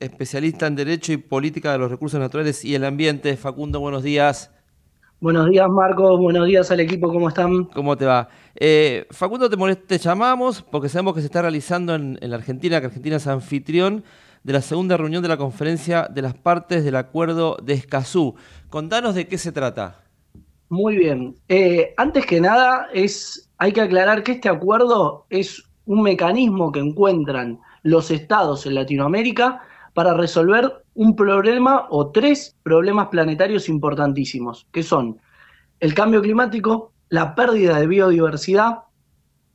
especialista en Derecho y Política de los Recursos Naturales y el Ambiente. Facundo, buenos días. Buenos días, Marcos. Buenos días al equipo. ¿Cómo están? ¿Cómo te va? Eh, Facundo, te, llamamos porque sabemos que se está realizando en, la Argentina, que Argentina es anfitrión de la segunda reunión de la conferencia de las partes del acuerdo de Escazú. Contanos de qué se trata. Muy bien. Eh, antes que nada, es, hay que aclarar que este acuerdo es un mecanismo que encuentran los estados en Latinoamérica para resolver un problema o tres problemas planetarios importantísimos, que son el cambio climático, la pérdida de biodiversidad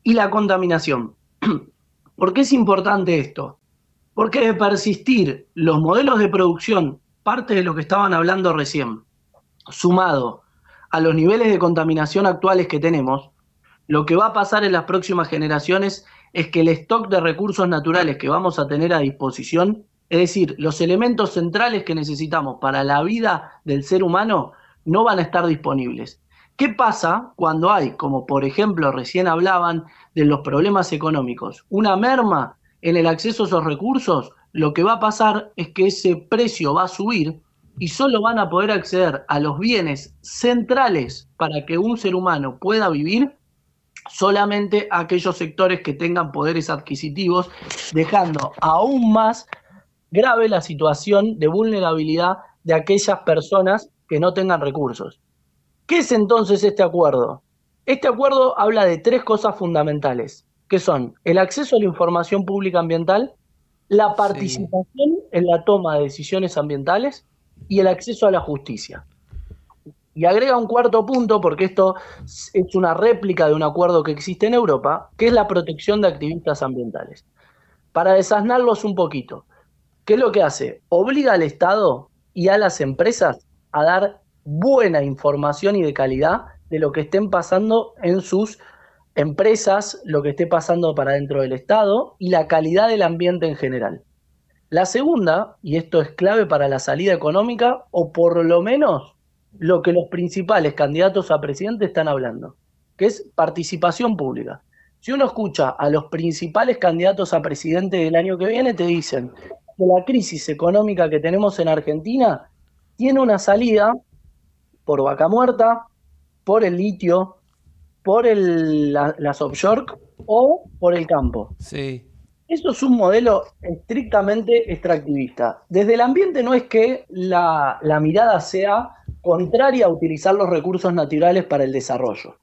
y la contaminación. ¿Por qué es importante esto? Porque de persistir los modelos de producción, parte de lo que estaban hablando recién, sumado a los niveles de contaminación actuales que tenemos, lo que va a pasar en las próximas generaciones es que el stock de recursos naturales que vamos a tener a disposición es decir, los elementos centrales que necesitamos para la vida del ser humano no van a estar disponibles. ¿Qué pasa cuando hay, como por ejemplo recién hablaban, de los problemas económicos? Una merma en el acceso a esos recursos, lo que va a pasar es que ese precio va a subir y solo van a poder acceder a los bienes centrales para que un ser humano pueda vivir solamente aquellos sectores que tengan poderes adquisitivos, dejando aún más grave la situación de vulnerabilidad de aquellas personas que no tengan recursos. ¿Qué es entonces este acuerdo? Este acuerdo habla de tres cosas fundamentales, que son el acceso a la información pública ambiental, la participación en la toma de decisiones ambientales y el acceso a la justicia. Y agrega un cuarto punto, porque esto es una réplica de un acuerdo que existe en Europa, que es la protección de activistas ambientales. Para desasnarlos un poquito, ¿Qué es lo que hace? Obliga al Estado y a las empresas a dar buena información y de calidad de lo que estén pasando en sus empresas, lo que esté pasando para dentro del Estado y la calidad del ambiente en general. La segunda, y esto es clave para la salida económica, o por lo menos lo que los principales candidatos a presidente están hablando, que es participación pública. Si uno escucha a los principales candidatos a presidente del año que viene, te dicen, que la crisis económica que tenemos en Argentina tiene una salida por vaca muerta, por el litio, por la, las york o por el campo. Sí. Eso es un modelo estrictamente extractivista. Desde el ambiente no es que la, mirada sea contraria a utilizar los recursos naturales para el desarrollo.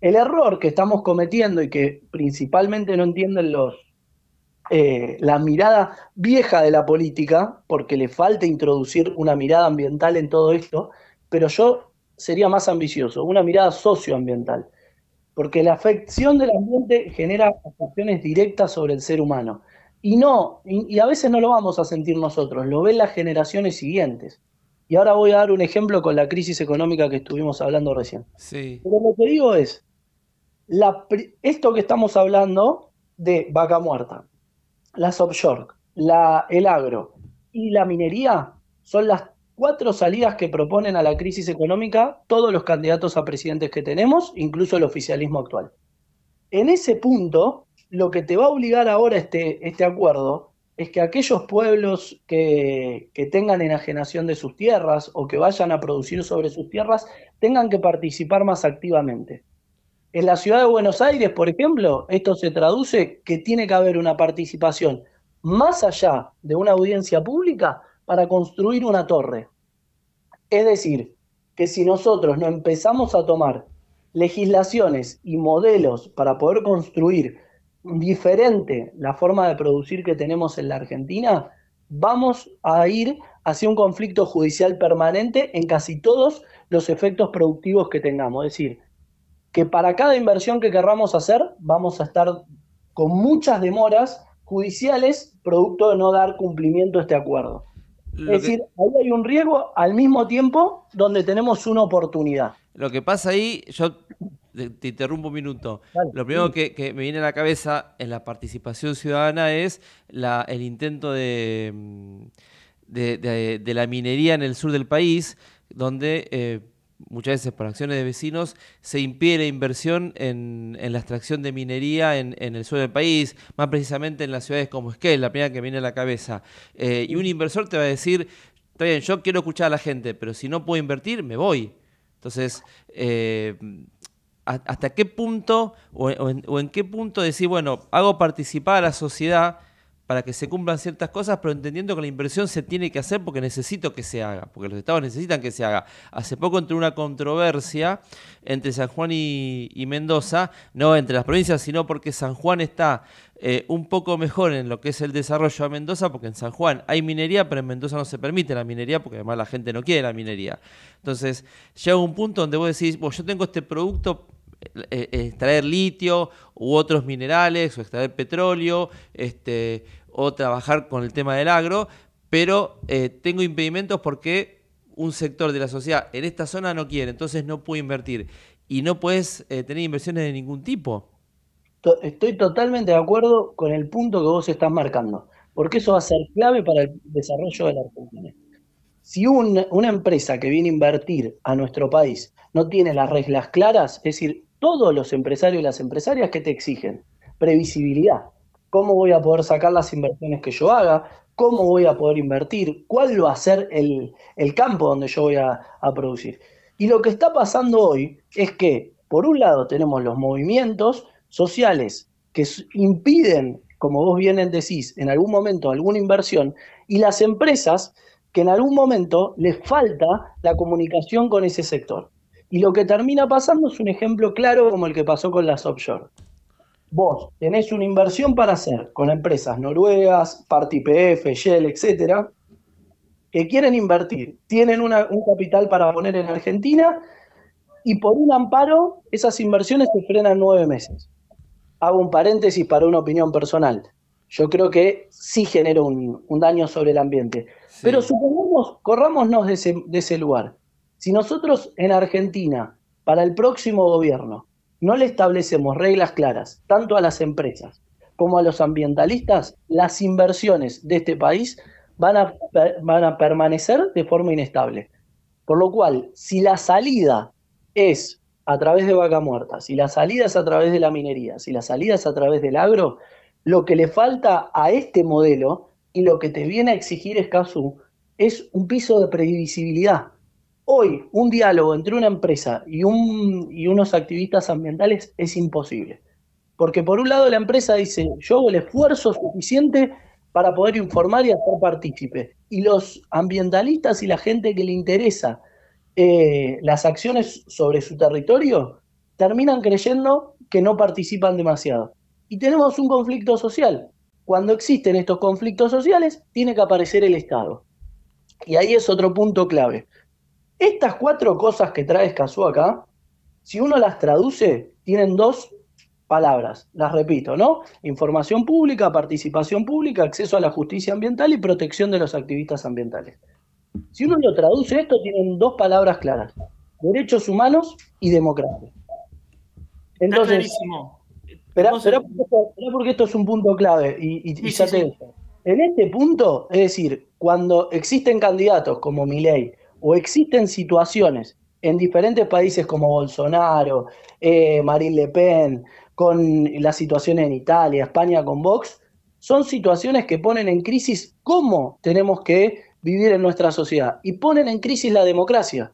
el error que estamos cometiendo y que principalmente no entienden los, eh, la mirada vieja de la política, porque le falta introducir una mirada ambiental en todo esto, pero yo sería más ambicioso, una mirada socioambiental, porque la afección del ambiente genera afecciones directas sobre el ser humano. Y no, y, a veces no lo vamos a sentir nosotros, lo ven las generaciones siguientes. Y ahora voy a dar un ejemplo con la crisis económica que estuvimos hablando recién. Sí. Pero lo que digo es, esto que estamos hablando de vaca muerta, la offshore, la, el agro y la minería son las cuatro salidas que proponen a la crisis económica todos los candidatos a presidentes que tenemos, incluso el oficialismo actual. En ese punto, lo que te va a obligar ahora este, este acuerdo es que aquellos pueblos que, tengan enajenación de sus tierras o que vayan a producir sobre sus tierras tengan que participar más activamente. En la ciudad de Buenos Aires, por ejemplo, esto se traduce que tiene que haber una participación más allá de una audiencia pública para construir una torre. Es decir, que si nosotros no empezamos a tomar legislaciones y modelos para poder construir diferente la forma de producir que tenemos en la Argentina, vamos a ir hacia un conflicto judicial permanente en casi todos los efectos productivos que tengamos. Es decir, que para cada inversión que querramos hacer vamos a estar con muchas demoras judiciales producto de no dar cumplimiento a este acuerdo. es decir, ahí hay un riesgo al mismo tiempo donde tenemos una oportunidad. Lo que pasa ahí, yo te, interrumpo un minuto. Lo primero que, me viene a la cabeza en la participación ciudadana es el intento mm, de de, la minería en el sur del país, donde... Eh, muchas veces por acciones de vecinos, se impide la inversión en, la extracción de minería en, el sur del país, más precisamente en las ciudades como Esquel, la primera que viene a la cabeza. Eh, y un inversor te va a decir, está bien, yo quiero escuchar a la gente, pero si no puedo invertir, me voy. Entonces, eh, ¿hasta qué punto o en, o en qué punto decir, bueno, hago participar a la sociedad? para que se cumplan ciertas cosas, pero entendiendo que la inversión se tiene que hacer porque necesito que se haga, porque los estados necesitan que se haga. Hace poco entró una controversia entre San Juan y, Mendoza, no entre las provincias, sino porque San Juan está eh, un poco mejor en lo que es el desarrollo a Mendoza, porque en San Juan hay minería, pero en Mendoza no se permite la minería, porque además la gente no quiere la minería. Entonces, llega un punto donde vos decís, vos, yo tengo este producto eh, eh, extraer litio u otros minerales o extraer petróleo este, o trabajar con el tema del agro, pero eh, tengo impedimentos porque un sector de la sociedad en esta zona no quiere, entonces no puede invertir y no puedes tener inversiones de ningún tipo. Estoy totalmente de acuerdo con el punto que vos estás marcando, porque eso va a ser clave para el desarrollo de la Argentina. Si una empresa que viene a invertir a nuestro país no tiene las reglas claras, es decir, todos los empresarios y las empresarias que te exigen previsibilidad. ¿Cómo voy a poder sacar las inversiones que yo haga? ¿Cómo voy a poder invertir? ¿Cuál va a ser el, campo donde yo voy a, a producir? Y lo que está pasando hoy es que, por un lado, tenemos los movimientos sociales que impiden, como vos bien decís, en algún momento alguna inversión, y las empresas que en algún momento les falta la comunicación con ese sector. Y lo que termina pasando es un ejemplo claro como el que pasó con las offshore. Vos tenés una inversión para hacer con empresas noruegas, PartyPF, Shell, etcétera, que quieren invertir, tienen un capital para poner en Argentina y por un amparo esas inversiones se frenan nueve meses. Hago un paréntesis para una opinión personal. Yo creo que sí genera un, daño sobre el ambiente. Pero supongamos, corrámonos de ese lugar si nosotros en Argentina, para el próximo gobierno, no le establecemos reglas claras, tanto a las empresas como a los ambientalistas, las inversiones de este país van a, permanecer de forma inestable. Por lo cual, si la salida es a través de vaca muerta, si la salida es a través de la minería, si la salida es a través del agro, lo que le falta a este modelo y lo que te viene a exigir Escazú es un piso de previsibilidad. Hoy, un diálogo entre una empresa y, un, unos activistas ambientales es imposible. Porque por un lado la empresa dice, yo hago el esfuerzo suficiente para poder informar y hacer partícipe. Y los ambientalistas y la gente que le interesa eh, las acciones sobre su territorio terminan creyendo que no participan demasiado. Y tenemos un conflicto social. Cuando existen estos conflictos sociales, tiene que aparecer el Estado. Y ahí es otro punto clave. Estas cuatro cosas que trae Escazú acá, si uno las traduce, tienen dos palabras, las repito, ¿no? Información pública, participación pública, acceso a la justicia ambiental y protección de los activistas ambientales. Si uno lo traduce esto, tienen dos palabras claras, derechos humanos y democracia. Entonces, Esperá, porque esto es un punto clave y, ya En este punto, es decir, cuando existen candidatos como Milei o existen situaciones en diferentes países como Bolsonaro, eh, Marine Le Pen, con la situación en Italia, España con Vox, son situaciones que ponen en crisis cómo tenemos que vivir en nuestra sociedad y ponen en crisis la democracia.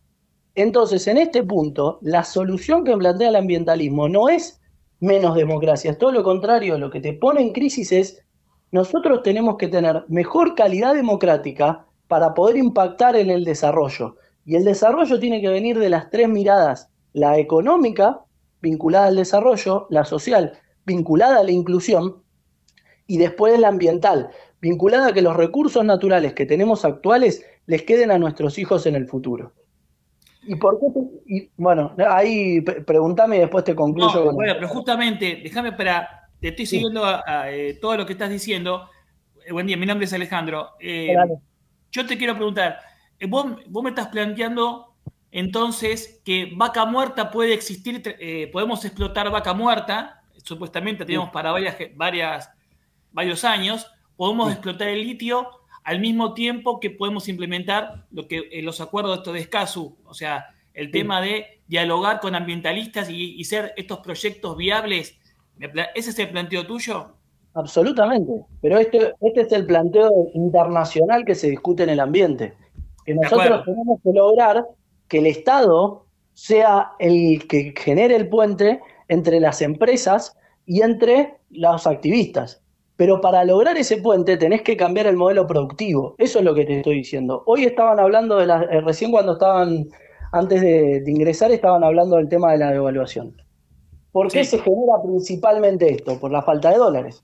Entonces, en este punto, la solución que plantea el ambientalismo no es menos democracia, es todo lo contrario, lo que te pone en crisis es nosotros tenemos que tener mejor calidad democrática para poder impactar en el desarrollo. Y el desarrollo tiene que venir de las tres miradas, la económica, vinculada al desarrollo, la social, vinculada a la inclusión, y después la ambiental, vinculada a que los recursos naturales que tenemos actuales les queden a nuestros hijos en el futuro. ¿Y por qué? bueno, ahí pregúntame y después te concluyo. bueno, pero justamente, déjame para. Te estoy siguiendo a, eh, todo lo que estás diciendo. Eh, buen día, mi nombre es Alejandro. Eh, yo te quiero preguntar, eh, vos, me estás planteando entonces que vaca muerta puede existir, eh, podemos explotar vaca muerta, supuestamente tenemos para varias, varios años, podemos explotar el litio al mismo tiempo que podemos implementar lo que, eh, los acuerdos de Escazú, o sea, el tema de dialogar con ambientalistas y, y ser estos proyectos viables. ¿Ese es el planteo tuyo? Absolutamente, pero este, este es el planteo internacional que se discute en el ambiente. Que nosotros tenemos que lograr que el Estado sea el que genere el puente entre las empresas y entre los activistas. Pero para lograr ese puente tenés que cambiar el modelo productivo. Eso es lo que te estoy diciendo. Hoy estaban hablando de la, eh, recién cuando estaban, antes de, ingresar, estaban hablando del tema de la devaluación. ¿Por qué se genera principalmente esto? Por la falta de dólares.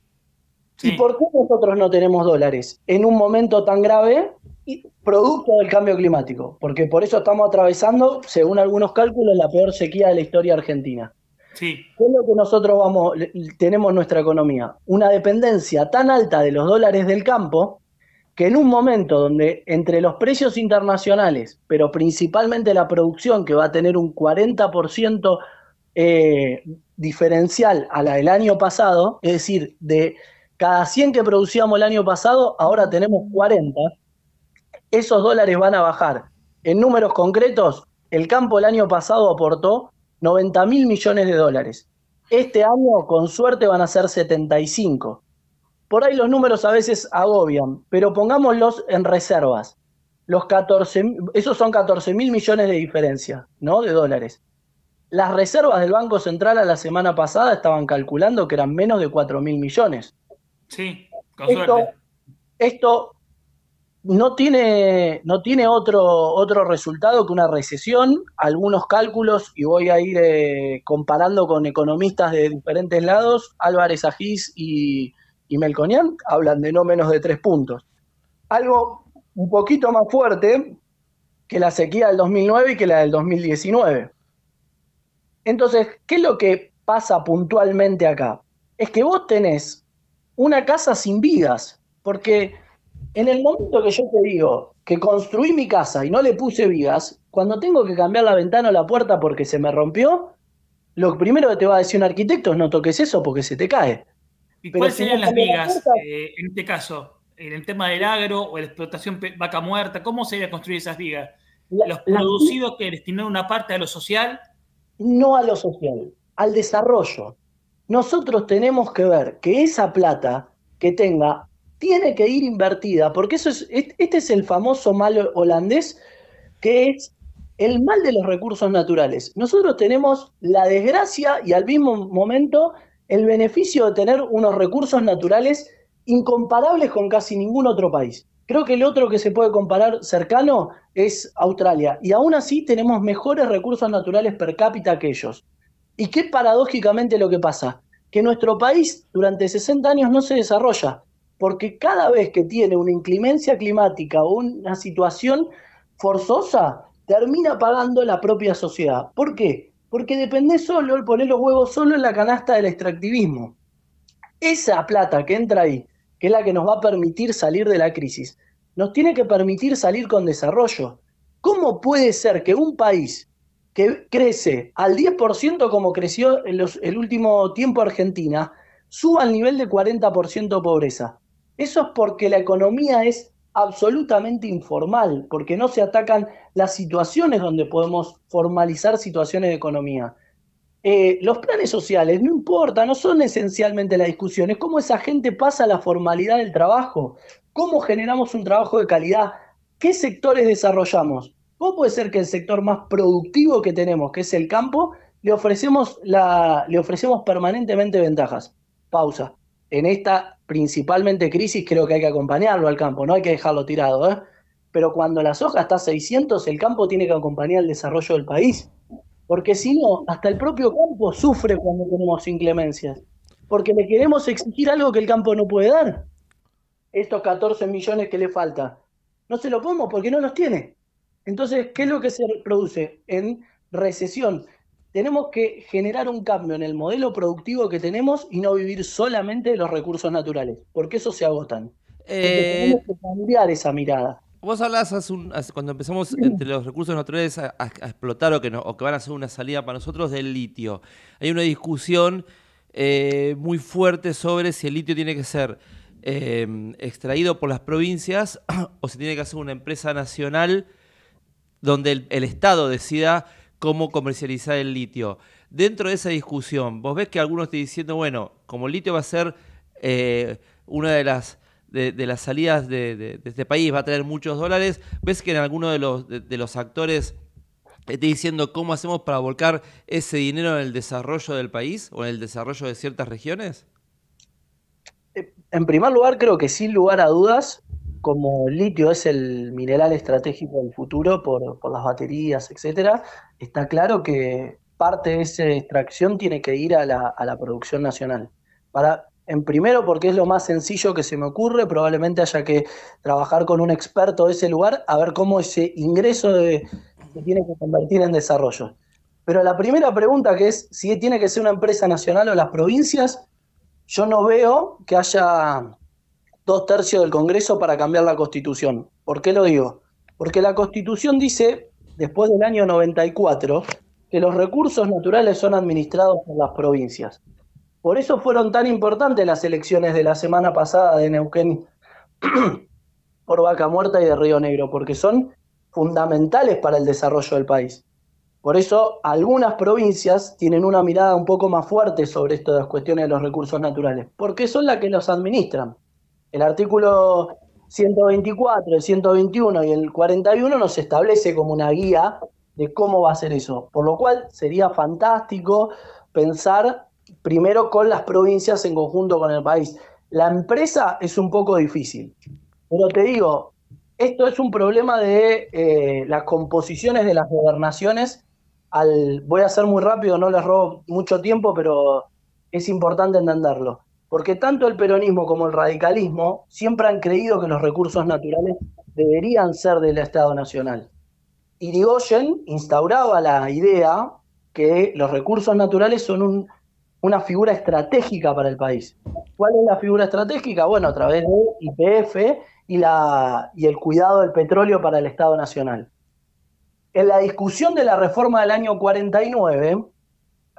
¿Y por qué nosotros no tenemos dólares en un momento tan grave producto del cambio climático? Porque por eso estamos atravesando, según algunos cálculos, la peor sequía de la historia argentina. Sí. ¿Qué es lo que nosotros vamos, tenemos nuestra economía? Una dependencia tan alta de los dólares del campo que en un momento donde entre los precios internacionales, pero principalmente la producción que va a tener un 40% eh, diferencial a la del año pasado, es decir, de cada 100 que producíamos el año pasado, ahora tenemos 40. Esos dólares van a bajar. En números concretos, el campo el año pasado aportó 90 mil millones de dólares. Este año, con suerte, van a ser 75. Por ahí los números a veces agobian, pero pongámoslos en reservas. Los 14, esos son 14 mil millones de diferencia, ¿no? De dólares. Las reservas del Banco Central a la semana pasada estaban calculando que eran menos de 4 mil millones. Sí, con esto, suerte. Esto no tiene, no tiene otro, otro resultado que una recesión. Algunos cálculos, y voy a ir eh, comparando con economistas de diferentes lados, Álvarez Agis y, y Melconian, hablan de no menos de tres puntos. Algo un poquito más fuerte que la sequía del 2009 y que la del 2019. Entonces, ¿qué es lo que pasa puntualmente acá? Es que vos tenés una casa sin vigas, porque en el momento que yo te digo que construí mi casa y no le puse vigas, cuando tengo que cambiar la ventana o la puerta porque se me rompió, lo primero que te va a decir un arquitecto es no toques eso porque se te cae. ¿Y cuáles serían las vigas eh, en este caso? En el tema del agro o la explotación vaca muerta, ¿cómo se a construir esas vigas? ¿Los producidos que destinan una parte a lo social? No a lo social, al desarrollo nosotros tenemos que ver que esa plata que tenga tiene que ir invertida, porque eso es, este es el famoso mal holandés, que es el mal de los recursos naturales. Nosotros tenemos la desgracia y al mismo momento el beneficio de tener unos recursos naturales incomparables con casi ningún otro país. Creo que el otro que se puede comparar cercano es Australia. Y aún así tenemos mejores recursos naturales per cápita que ellos. ¿Y qué paradójicamente lo que pasa? Que nuestro país durante 60 años no se desarrolla, porque cada vez que tiene una inclemencia climática o una situación forzosa, termina pagando la propia sociedad. ¿Por qué? Porque depende solo, el poner los huevos solo en la canasta del extractivismo. Esa plata que entra ahí, que es la que nos va a permitir salir de la crisis, nos tiene que permitir salir con desarrollo. ¿Cómo puede ser que un país que crece al 10% como creció en el último tiempo Argentina, suba al nivel de 40% pobreza. Eso es porque la economía es absolutamente informal, porque no se atacan las situaciones donde podemos formalizar situaciones de economía. Eh, los planes sociales, no importa, no son esencialmente la discusión, es cómo esa gente pasa a la formalidad del trabajo, cómo generamos un trabajo de calidad, qué sectores desarrollamos. ¿Cómo puede ser que el sector más productivo que tenemos, que es el campo, le ofrecemos, la, le ofrecemos permanentemente ventajas? Pausa. En esta principalmente crisis creo que hay que acompañarlo al campo, no hay que dejarlo tirado. ¿eh? Pero cuando la soja está a 600, el campo tiene que acompañar el desarrollo del país. Porque si no, hasta el propio campo sufre cuando tenemos inclemencias. Porque le queremos exigir algo que el campo no puede dar. Estos 14 millones que le falta. No se lo podemos porque no los tiene. Entonces, ¿qué es lo que se produce en recesión? Tenemos que generar un cambio en el modelo productivo que tenemos y no vivir solamente de los recursos naturales, porque esos se agotan. Eh, tenemos que cambiar esa mirada. Vos hablás, cuando empezamos entre los recursos naturales a, explotar o que, que van a ser una salida para nosotros del litio. Hay una discusión eh, muy fuerte sobre si el litio tiene que ser eh, extraído por las provincias o si tiene que hacer una empresa nacional donde el, Estado decida cómo comercializar el litio. Dentro de esa discusión, vos ves que algunos están diciendo, bueno, como el litio va a ser eh, una de las, de, las salidas de, este país, va a traer muchos dólares, ves que en alguno de los, de, los actores está diciendo cómo hacemos para volcar ese dinero en el desarrollo del país o en el desarrollo de ciertas regiones? Eh, en primer lugar, creo que sin lugar a dudas, como el litio es el mineral estratégico del futuro por, las baterías, etcétera, está claro que parte de esa extracción tiene que ir a la, producción nacional. Para, en primero, porque es lo más sencillo que se me ocurre, probablemente haya que trabajar con un experto de ese lugar a ver cómo ese ingreso se tiene que convertir en desarrollo. Pero la primera pregunta que es si tiene que ser una empresa nacional o las provincias, yo no veo que haya dos tercios del Congreso para cambiar la Constitución. ¿Por qué lo digo? Porque la Constitución dice, después del año 94, que los recursos naturales son administrados por las provincias. Por eso fueron tan importantes las elecciones de la semana pasada de Neuquén por Vaca Muerta y de Río Negro, porque son fundamentales para el desarrollo del país. Por eso algunas provincias tienen una mirada un poco más fuerte sobre estas cuestiones de los recursos naturales, porque son las que los administran. El artículo 124, el 121 y el 41 nos establece como una guía de cómo va a ser eso, por lo cual sería fantástico pensar primero con las provincias en conjunto con el país. La empresa es un poco difícil, pero te digo, esto es un problema de eh, las composiciones de las gobernaciones. Al, voy a ser muy rápido, no les robo mucho tiempo, pero es importante entenderlo porque tanto el peronismo como el radicalismo siempre han creído que los recursos naturales deberían ser del Estado Nacional. Irigoyen instauraba la idea que los recursos naturales son una figura estratégica para el país. ¿Cuál es la figura estratégica? Bueno, a través de IPF y, y el cuidado del petróleo para el Estado Nacional. En la discusión de la reforma del año 49,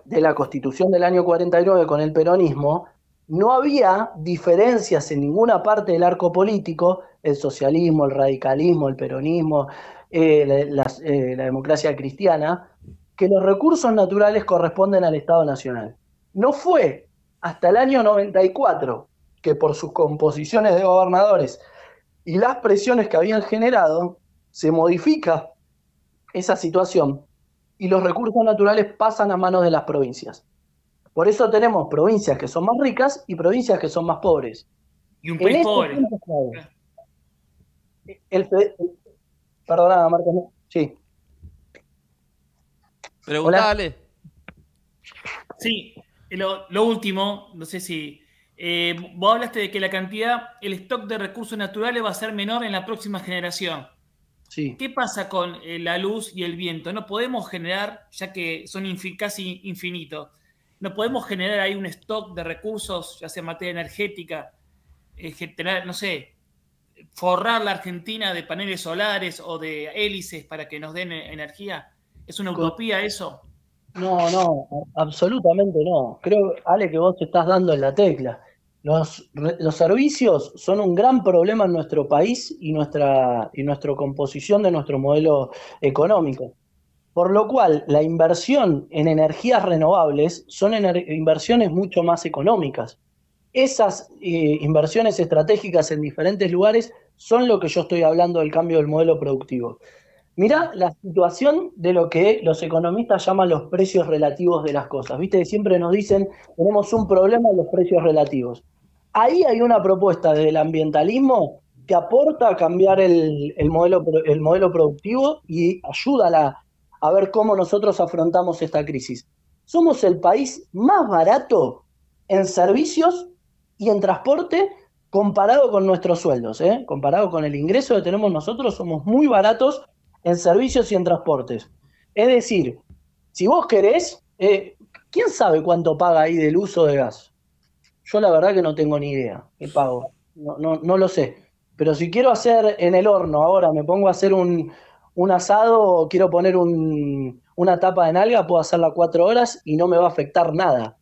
de la constitución del año 49 con el peronismo, no había diferencias en ninguna parte del arco político, el socialismo, el radicalismo, el peronismo, eh, la, eh, la, democracia cristiana, que los recursos naturales corresponden al Estado Nacional. No fue hasta el año 94 que por sus composiciones de gobernadores y las presiones que habían generado, se modifica esa situación y los recursos naturales pasan a manos de las provincias. Por eso tenemos provincias que son más ricas y provincias que son más pobres. Y un país este pobre. El, perdona, Marcos. Sí. Preguntale. Sí, lo, último, no sé si. Eh, vos hablaste de que la cantidad, el stock de recursos naturales va a ser menor en la próxima generación. Sí. ¿Qué pasa con eh, la luz y el viento? No podemos generar, ya que son casi infinitos no podemos generar ahí un stock de recursos, ya sea materia energética, eh, no sé, forrar la Argentina de paneles solares o de hélices para que nos den e-, energía? ¿Es una utopía eso? No, no, absolutamente no. Creo, Ale, que vos te estás dando en la tecla. Los, los servicios son un gran problema en nuestro país y, nuestra, y nuestra composición de nuestro modelo económico. Por lo cual, la inversión en energías renovables son inversiones mucho más económicas. Esas eh, inversiones estratégicas en diferentes lugares son lo que yo estoy hablando del cambio del modelo productivo. Mirá la situación de lo que los economistas llaman los precios relativos de las cosas. Viste, siempre nos dicen, tenemos un problema en los precios relativos. Ahí hay una propuesta del ambientalismo que aporta a cambiar el, modelo, el modelo productivo y ayuda a la, a ver cómo nosotros afrontamos esta crisis. Somos el país más barato en servicios y en transporte comparado con nuestros sueldos, ¿eh? comparado con el ingreso que tenemos nosotros, somos muy baratos en servicios y en transportes. Es decir, si vos querés, eh, ¿quién sabe cuánto paga ahí del uso de gas? Yo la verdad que no tengo ni idea qué pago, no lo sé. Pero si quiero hacer en el horno ahora, me pongo a hacer un, un asado, quiero poner una tapa de nalga, puedo hacerla cuatro horas y no me va a afectar nada.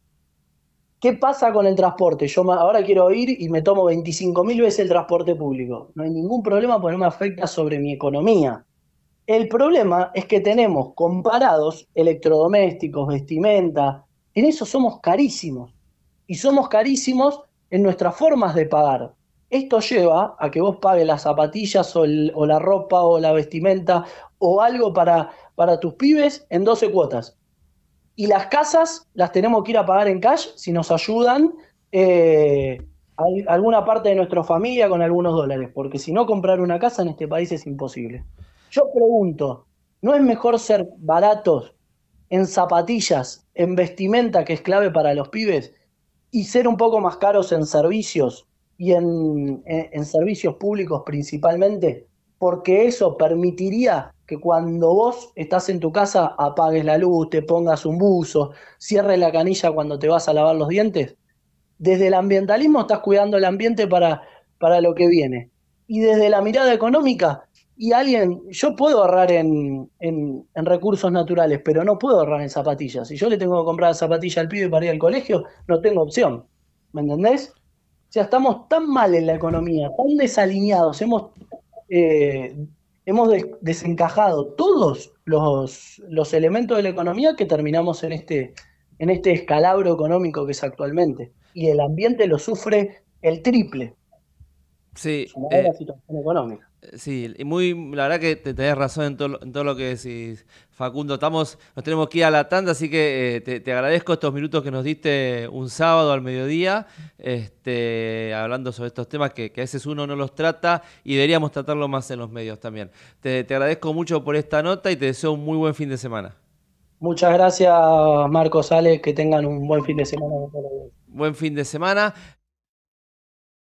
¿Qué pasa con el transporte? Yo ahora quiero ir y me tomo 25.000 veces el transporte público. No hay ningún problema porque no me afecta sobre mi economía. El problema es que tenemos comparados electrodomésticos, vestimenta, en eso somos carísimos. Y somos carísimos en nuestras formas de pagar. Esto lleva a que vos pagues las zapatillas o, la ropa o la vestimenta o algo para, para tus pibes en 12 cuotas. Y las casas las tenemos que ir a pagar en cash si nos ayudan eh, alguna parte de nuestra familia con algunos dólares, porque si no comprar una casa en este país es imposible. Yo pregunto, ¿no es mejor ser baratos en zapatillas, en vestimenta que es clave para los pibes, y ser un poco más caros en servicios y en, servicios públicos principalmente, porque eso permitiría que cuando vos estás en tu casa apagues la luz, te pongas un buzo, cierres la canilla cuando te vas a lavar los dientes. Desde el ambientalismo estás cuidando el ambiente para, para lo que viene. Y desde la mirada económica, y alguien, yo puedo ahorrar en, en recursos naturales, pero no puedo ahorrar en zapatillas. Si yo le tengo que comprar zapatillas al pibe para ir al colegio, no tengo opción. ¿Me entendés? O sea, estamos tan mal en la economía, tan desalineados, hemos, eh, hemos desencajado todos los, los, elementos de la economía que terminamos en este, en este escalabro económico que es actualmente. Y el ambiente lo sufre el triple. Sí. Eh, situación económica. Sí, y muy, la verdad que te, tenés razón en, todo lo que decís, Facundo. Estamos, nos tenemos que ir a la tanda, así que eh, te, agradezco estos minutos que nos diste un sábado al mediodía, este, hablando sobre estos temas que, a veces uno no los trata y deberíamos tratarlo más en los medios también. Te, te agradezco mucho por esta nota y te deseo un muy buen fin de semana. Muchas gracias, Marcos, Sales, que tengan un buen fin de semana. Buen fin de semana.